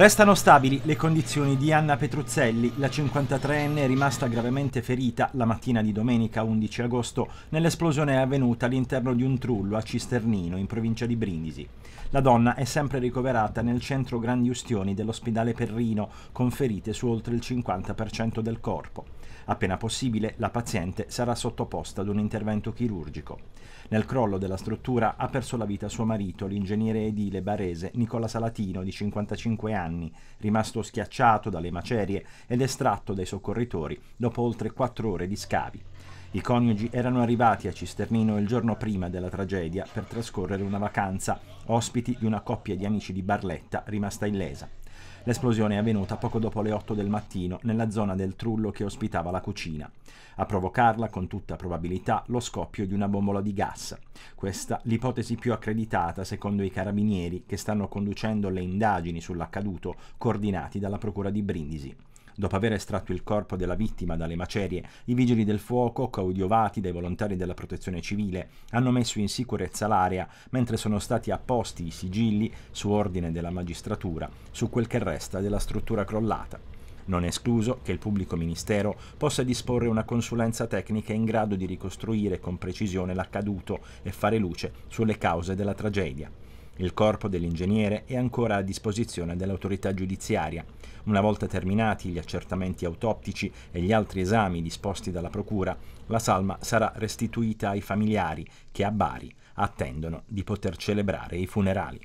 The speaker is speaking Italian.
Restano stabili le condizioni di Anna Petruzzelli, la 53enne rimasta gravemente ferita la mattina di domenica 11 agosto nell'esplosione avvenuta all'interno di un trullo a Cisternino, in provincia di Brindisi. La donna è sempre ricoverata nel centro Grandi Ustioni dell'ospedale Perrino, con ferite su oltre il 50% del corpo. Appena possibile, la paziente sarà sottoposta ad un intervento chirurgico. Nel crollo della struttura ha perso la vita suo marito, l'ingegnere edile barese Nicola Salatino, di 55 anni anni, rimasto schiacciato dalle macerie ed estratto dai soccorritori dopo oltre quattro ore di scavi. I coniugi erano arrivati a Cisternino il giorno prima della tragedia per trascorrere una vacanza, ospiti di una coppia di amici di Barletta rimasta illesa. L'esplosione è avvenuta poco dopo le 8 del mattino nella zona del trullo che ospitava la cucina. A provocarla, con tutta probabilità, lo scoppio di una bombola di gas. Questa l'ipotesi più accreditata secondo i carabinieri che stanno conducendo le indagini sull'accaduto coordinati dalla Procura di Brindisi. Dopo aver estratto il corpo della vittima dalle macerie, i vigili del fuoco, coadiuvati dai volontari della protezione civile, hanno messo in sicurezza l'area, mentre sono stati apposti i sigilli, su ordine della magistratura, su quel che resta della struttura crollata. Non è escluso che il pubblico ministero possa disporre una consulenza tecnica in grado di ricostruire con precisione l'accaduto e fare luce sulle cause della tragedia. Il corpo dell'ingegnere è ancora a disposizione dell'autorità giudiziaria. Una volta terminati gli accertamenti autoptici e gli altri esami disposti dalla Procura, la salma sarà restituita ai familiari che a Bari attendono di poter celebrare i funerali.